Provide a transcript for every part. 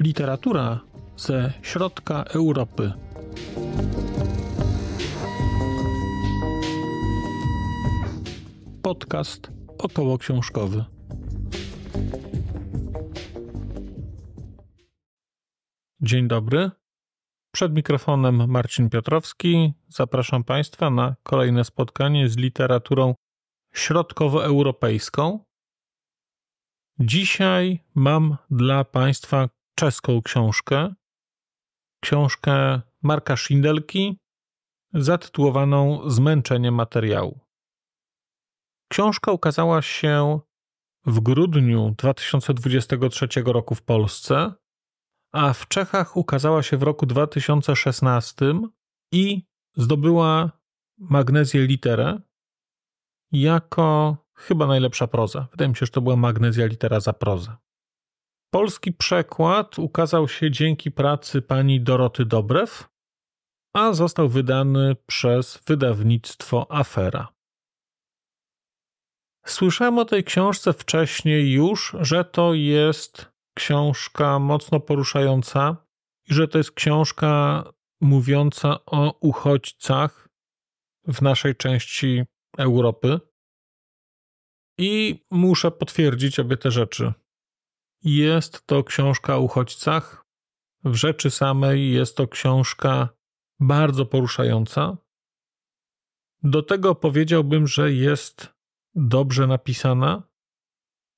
Literatura ze środka Europy. Podcast około książkowy. Dzień dobry. Przed mikrofonem Marcin Piotrowski. Zapraszam Państwa na kolejne spotkanie z literaturą środkowoeuropejską. Dzisiaj mam dla Państwa czeską książkę. Książkę Marka Szindelki, zatytułowaną Zmęczenie materiału. Książka ukazała się w grudniu 2023 roku w Polsce a w Czechach ukazała się w roku 2016 i zdobyła magnezję literę jako chyba najlepsza proza. Wydaje mi się, że to była magnezja litera za prozę. Polski przekład ukazał się dzięki pracy pani Doroty Dobrew, a został wydany przez wydawnictwo Afera. Słyszałem o tej książce wcześniej już, że to jest książka mocno poruszająca i że to jest książka mówiąca o uchodźcach w naszej części Europy. I muszę potwierdzić obie te rzeczy. Jest to książka o uchodźcach. W rzeczy samej jest to książka bardzo poruszająca. Do tego powiedziałbym, że jest dobrze napisana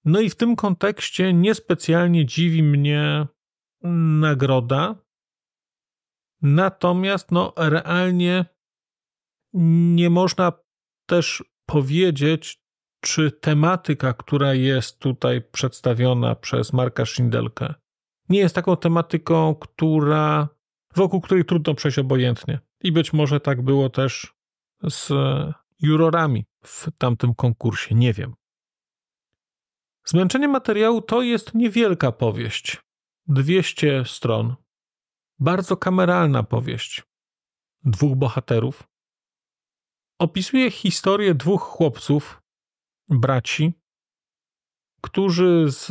no i w tym kontekście niespecjalnie dziwi mnie nagroda. Natomiast no, realnie nie można też powiedzieć, czy tematyka, która jest tutaj przedstawiona przez Marka Szindelkę, nie jest taką tematyką, która wokół której trudno przejść obojętnie. I być może tak było też z jurorami w tamtym konkursie, nie wiem. Zmęczenie materiału to jest niewielka powieść. 200 stron. Bardzo kameralna powieść. Dwóch bohaterów. Opisuje historię dwóch chłopców, braci, którzy z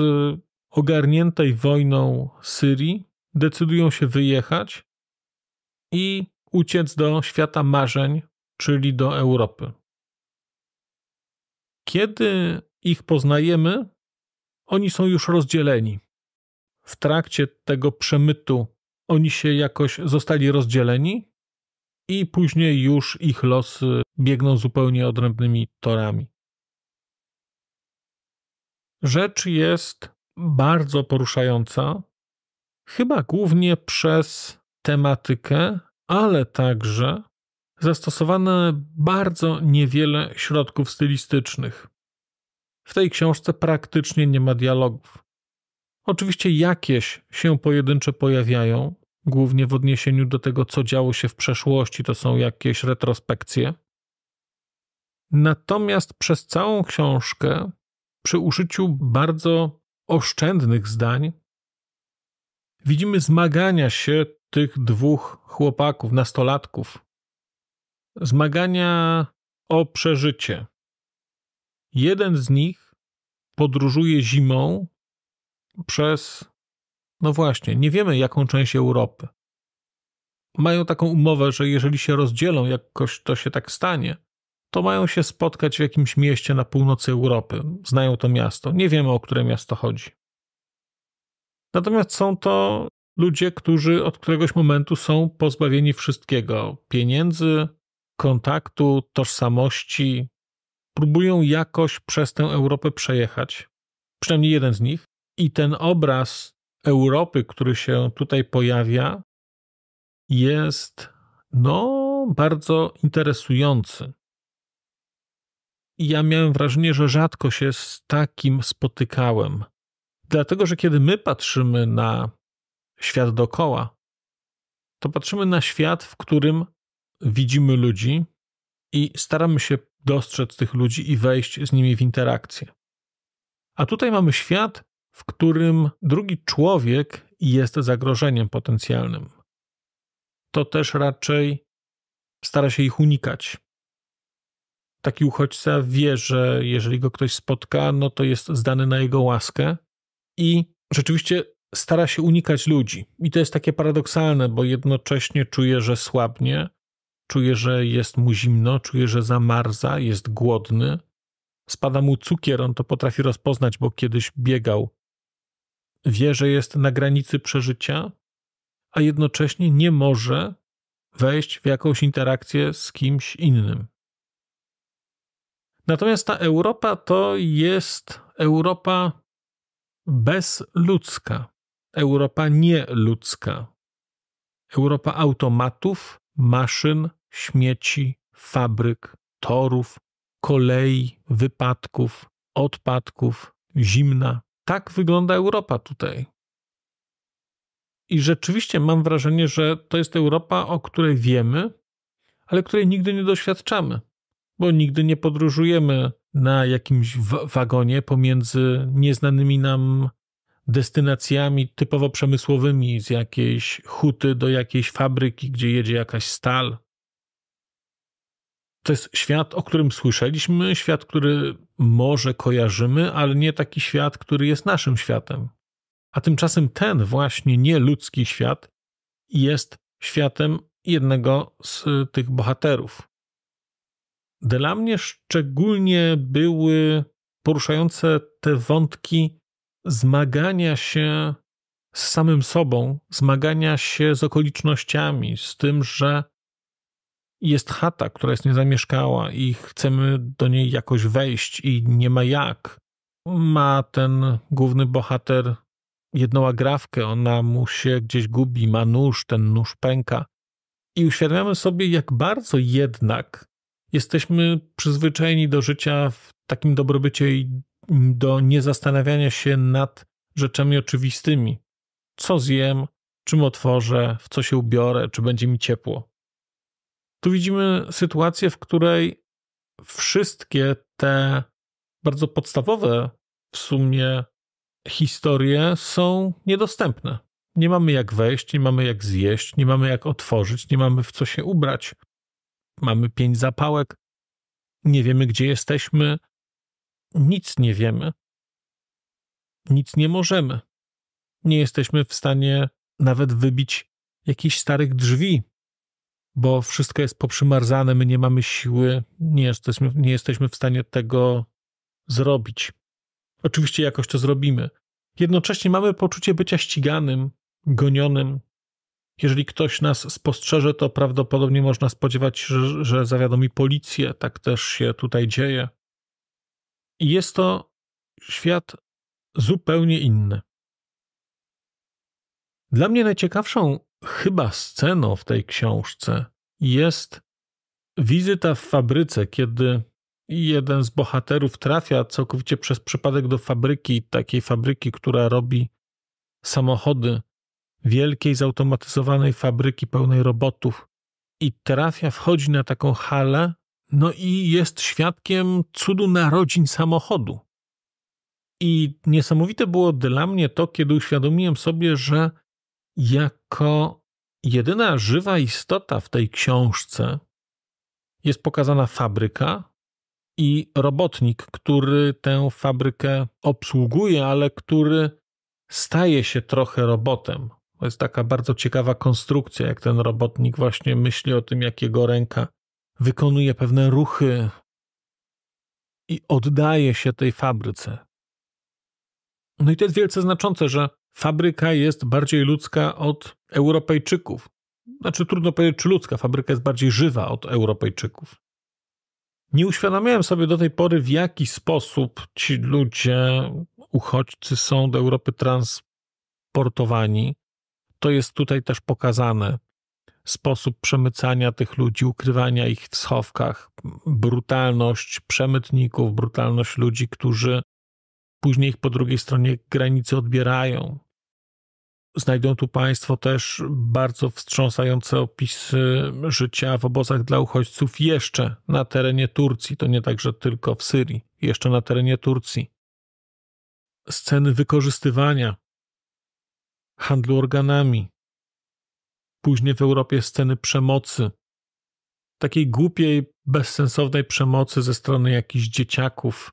ogarniętej wojną Syrii decydują się wyjechać i uciec do świata marzeń, czyli do Europy. Kiedy ich poznajemy, oni są już rozdzieleni. W trakcie tego przemytu oni się jakoś zostali rozdzieleni i później już ich losy biegną zupełnie odrębnymi torami. Rzecz jest bardzo poruszająca, chyba głównie przez tematykę, ale także zastosowane bardzo niewiele środków stylistycznych. W tej książce praktycznie nie ma dialogów. Oczywiście jakieś się pojedyncze pojawiają, głównie w odniesieniu do tego, co działo się w przeszłości, to są jakieś retrospekcje. Natomiast przez całą książkę, przy użyciu bardzo oszczędnych zdań, widzimy zmagania się tych dwóch chłopaków, nastolatków. Zmagania o przeżycie. Jeden z nich podróżuje zimą przez, no właśnie, nie wiemy jaką część Europy. Mają taką umowę, że jeżeli się rozdzielą, jakoś to się tak stanie, to mają się spotkać w jakimś mieście na północy Europy. Znają to miasto. Nie wiemy, o które miasto chodzi. Natomiast są to ludzie, którzy od któregoś momentu są pozbawieni wszystkiego: pieniędzy, kontaktu, tożsamości, próbują jakoś przez tę Europę przejechać, przynajmniej jeden z nich, i ten obraz Europy, który się tutaj pojawia, jest no bardzo interesujący. I ja miałem wrażenie, że rzadko się z takim spotykałem. Dlatego, że kiedy my patrzymy na świat dookoła, to patrzymy na świat, w którym widzimy ludzi, i staramy się dostrzec tych ludzi i wejść z nimi w interakcję. A tutaj mamy świat, w którym drugi człowiek jest zagrożeniem potencjalnym. To też raczej stara się ich unikać. Taki uchodźca wie, że jeżeli go ktoś spotka, no to jest zdany na jego łaskę i rzeczywiście stara się unikać ludzi. I to jest takie paradoksalne, bo jednocześnie czuje, że słabnie, czuje, że jest mu zimno, czuje, że zamarza, jest głodny. Spada mu cukier, on to potrafi rozpoznać, bo kiedyś biegał. Wie, że jest na granicy przeżycia, a jednocześnie nie może wejść w jakąś interakcję z kimś innym. Natomiast ta Europa to jest Europa bezludzka, Europa nieludzka, Europa automatów, maszyn, śmieci, fabryk, torów, kolei, wypadków, odpadków, zimna. Tak wygląda Europa tutaj. I rzeczywiście mam wrażenie, że to jest Europa, o której wiemy, ale której nigdy nie doświadczamy, bo nigdy nie podróżujemy na jakimś wagonie pomiędzy nieznanymi nam destynacjami typowo przemysłowymi, z jakiejś huty do jakiejś fabryki, gdzie jedzie jakaś stal. To jest świat, o którym słyszeliśmy, świat, który może kojarzymy, ale nie taki świat, który jest naszym światem. A tymczasem ten właśnie nieludzki świat jest światem jednego z tych bohaterów. Dla mnie szczególnie były poruszające te wątki zmagania się z samym sobą, zmagania się z okolicznościami, z tym, że jest chata, która jest niezamieszkała i chcemy do niej jakoś wejść i nie ma jak. Ma ten główny bohater jedną agrawkę, ona mu się gdzieś gubi, ma nóż, ten nóż pęka. I uświadamiamy sobie, jak bardzo jednak jesteśmy przyzwyczajeni do życia w takim dobrobycie i do niezastanawiania się nad rzeczami oczywistymi. Co zjem, czym otworzę, w co się ubiorę, czy będzie mi ciepło. Tu widzimy sytuację, w której wszystkie te bardzo podstawowe w sumie historie są niedostępne. Nie mamy jak wejść, nie mamy jak zjeść, nie mamy jak otworzyć, nie mamy w co się ubrać mamy pięć zapałek, nie wiemy, gdzie jesteśmy, nic nie wiemy, nic nie możemy. Nie jesteśmy w stanie nawet wybić jakichś starych drzwi, bo wszystko jest poprzymarzane, my nie mamy siły, nie jesteśmy, nie jesteśmy w stanie tego zrobić. Oczywiście jakoś to zrobimy. Jednocześnie mamy poczucie bycia ściganym, gonionym, jeżeli ktoś nas spostrzeże, to prawdopodobnie można spodziewać się, że, że zawiadomi policję. Tak też się tutaj dzieje. I jest to świat zupełnie inny. Dla mnie najciekawszą chyba sceną w tej książce jest wizyta w fabryce, kiedy jeden z bohaterów trafia całkowicie przez przypadek do fabryki, takiej fabryki, która robi samochody wielkiej zautomatyzowanej fabryki pełnej robotów i trafia, wchodzi na taką halę, no i jest świadkiem cudu narodzin samochodu. I niesamowite było dla mnie to, kiedy uświadomiłem sobie, że jako jedyna żywa istota w tej książce jest pokazana fabryka i robotnik, który tę fabrykę obsługuje, ale który staje się trochę robotem. To jest taka bardzo ciekawa konstrukcja, jak ten robotnik właśnie myśli o tym, jak jego ręka wykonuje pewne ruchy i oddaje się tej fabryce. No i to jest wielce znaczące, że fabryka jest bardziej ludzka od Europejczyków. Znaczy, trudno powiedzieć, czy ludzka. Fabryka jest bardziej żywa od Europejczyków. Nie uświadamiałem sobie do tej pory, w jaki sposób ci ludzie, uchodźcy, są do Europy transportowani to jest tutaj też pokazane. Sposób przemycania tych ludzi, ukrywania ich w schowkach, brutalność przemytników, brutalność ludzi, którzy później ich po drugiej stronie granicy odbierają. Znajdą tu Państwo też bardzo wstrząsające opisy życia w obozach dla uchodźców jeszcze na terenie Turcji. To nie także tylko w Syrii, jeszcze na terenie Turcji. Sceny wykorzystywania handlu organami. Później w Europie sceny przemocy, takiej głupiej, bezsensownej przemocy ze strony jakichś dzieciaków,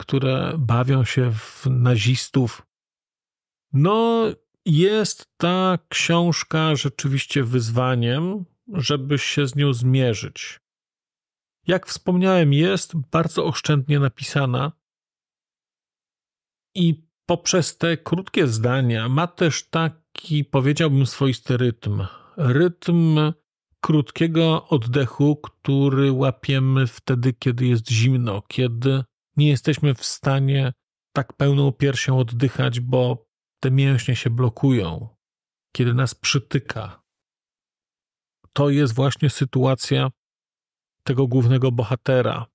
które bawią się w nazistów. No, jest ta książka rzeczywiście wyzwaniem, żeby się z nią zmierzyć. Jak wspomniałem, jest bardzo oszczędnie napisana i poprzez te krótkie zdania ma też taki, powiedziałbym, swoisty rytm. Rytm krótkiego oddechu, który łapiemy wtedy, kiedy jest zimno, kiedy nie jesteśmy w stanie tak pełną piersią oddychać, bo te mięśnie się blokują, kiedy nas przytyka. To jest właśnie sytuacja tego głównego bohatera.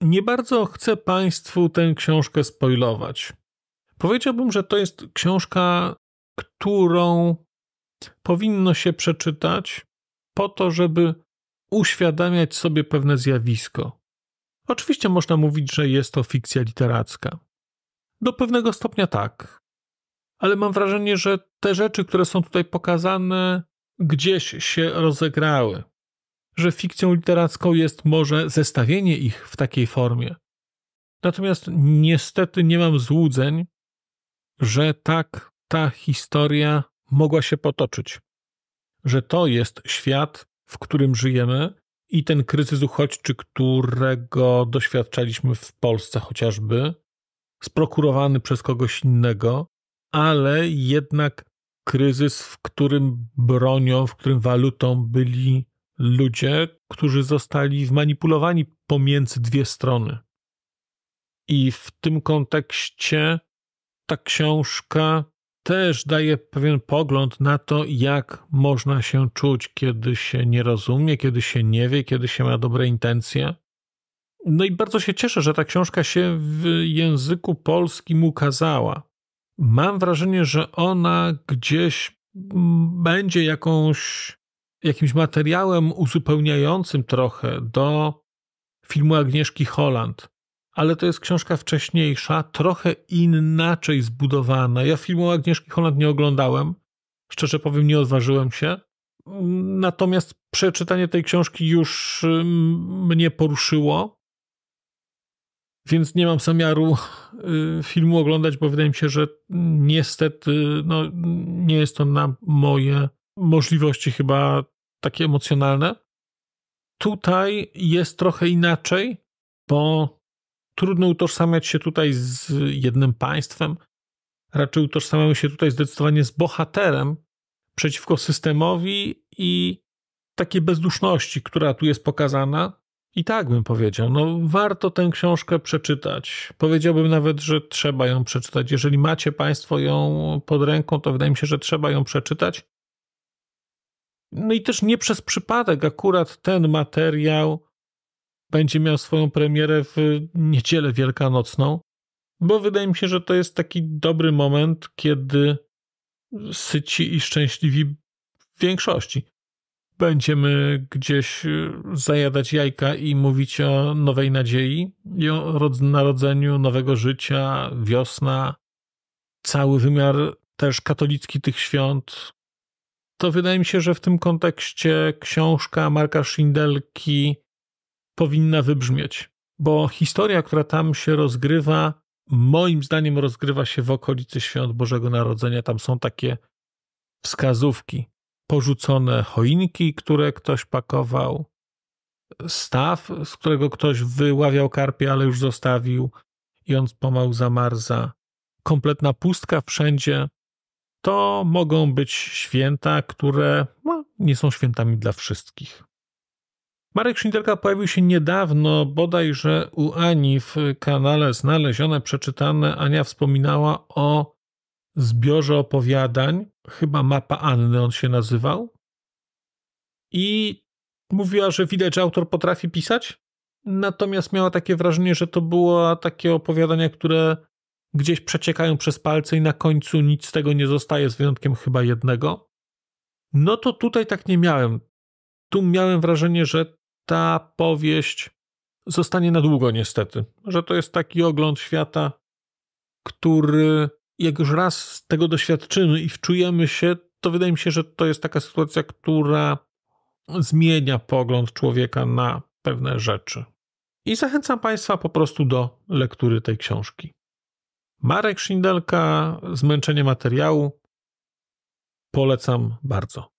nie bardzo chcę Państwu tę książkę spoilować. Powiedziałbym, że to jest książka, którą powinno się przeczytać po to, żeby uświadamiać sobie pewne zjawisko. Oczywiście można mówić, że jest to fikcja literacka. Do pewnego stopnia tak. Ale mam wrażenie, że te rzeczy, które są tutaj pokazane, gdzieś się rozegrały że fikcją literacką jest może zestawienie ich w takiej formie. Natomiast niestety nie mam złudzeń, że tak ta historia mogła się potoczyć. Że to jest świat, w którym żyjemy i ten kryzys uchodźczy, którego doświadczaliśmy w Polsce chociażby, sprokurowany przez kogoś innego, ale jednak kryzys, w którym bronią, w którym walutą byli ludzie, którzy zostali wmanipulowani pomiędzy dwie strony. I w tym kontekście ta książka też daje pewien pogląd na to, jak można się czuć, kiedy się nie rozumie, kiedy się nie wie, kiedy się ma dobre intencje. No i bardzo się cieszę, że ta książka się w języku polskim ukazała. Mam wrażenie, że ona gdzieś będzie jakąś jakimś materiałem uzupełniającym trochę do filmu Agnieszki Holland, ale to jest książka wcześniejsza, trochę inaczej zbudowana. Ja filmu Agnieszki Holland nie oglądałem, szczerze powiem, nie odważyłem się. Natomiast przeczytanie tej książki już mnie poruszyło, więc nie mam zamiaru y, filmu oglądać, bo wydaje mi się, że niestety no, nie jest to na moje możliwości chyba takie emocjonalne. Tutaj jest trochę inaczej, bo trudno utożsamiać się tutaj z jednym państwem. Raczej utożsamiamy się tutaj zdecydowanie z bohaterem przeciwko systemowi i takiej bezduszności, która tu jest pokazana. I tak bym powiedział, no warto tę książkę przeczytać. Powiedziałbym nawet, że trzeba ją przeczytać. Jeżeli macie Państwo ją pod ręką, to wydaje mi się, że trzeba ją przeczytać. No i też nie przez przypadek akurat ten materiał będzie miał swoją premierę w niedzielę wielkanocną, bo wydaje mi się, że to jest taki dobry moment, kiedy syci i szczęśliwi w większości będziemy gdzieś y, zajadać jajka i mówić o nowej nadziei, i o narodzeniu nowego życia, wiosna, cały wymiar też katolicki tych świąt, to wydaje mi się, że w tym kontekście książka Marka Szyndelki powinna wybrzmieć, bo historia, która tam się rozgrywa, moim zdaniem rozgrywa się w okolicy świąt Bożego Narodzenia. Tam są takie wskazówki, porzucone choinki, które ktoś pakował, staw, z którego ktoś wyławiał karpie, ale już zostawił i on pomału zamarza. Kompletna pustka wszędzie, to mogą być święta, które no, nie są świętami dla wszystkich. Marek Szyndelka pojawił się niedawno, bodajże u Ani w kanale Znalezione, Przeczytane. Ania wspominała o zbiorze opowiadań, chyba Mapa Anny on się nazywał. I mówiła, że widać, że autor potrafi pisać, natomiast miała takie wrażenie, że to było takie opowiadania, które gdzieś przeciekają przez palce i na końcu nic z tego nie zostaje, z wyjątkiem chyba jednego. No to tutaj tak nie miałem. Tu miałem wrażenie, że ta powieść zostanie na długo, niestety. Że to jest taki ogląd świata, który jak już raz z tego doświadczymy i wczujemy się, to wydaje mi się, że to jest taka sytuacja, która zmienia pogląd człowieka na pewne rzeczy. I zachęcam Państwa po prostu do lektury tej książki. Marek Szyndelka, Zmęczenie materiału. Polecam bardzo.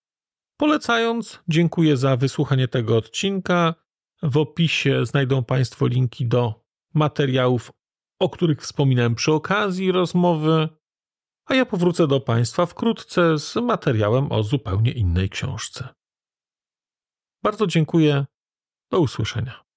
Polecając, dziękuję za wysłuchanie tego odcinka. W opisie znajdą Państwo linki do materiałów, o których wspominałem przy okazji rozmowy, a ja powrócę do Państwa wkrótce z materiałem o zupełnie innej książce. Bardzo dziękuję. Do usłyszenia.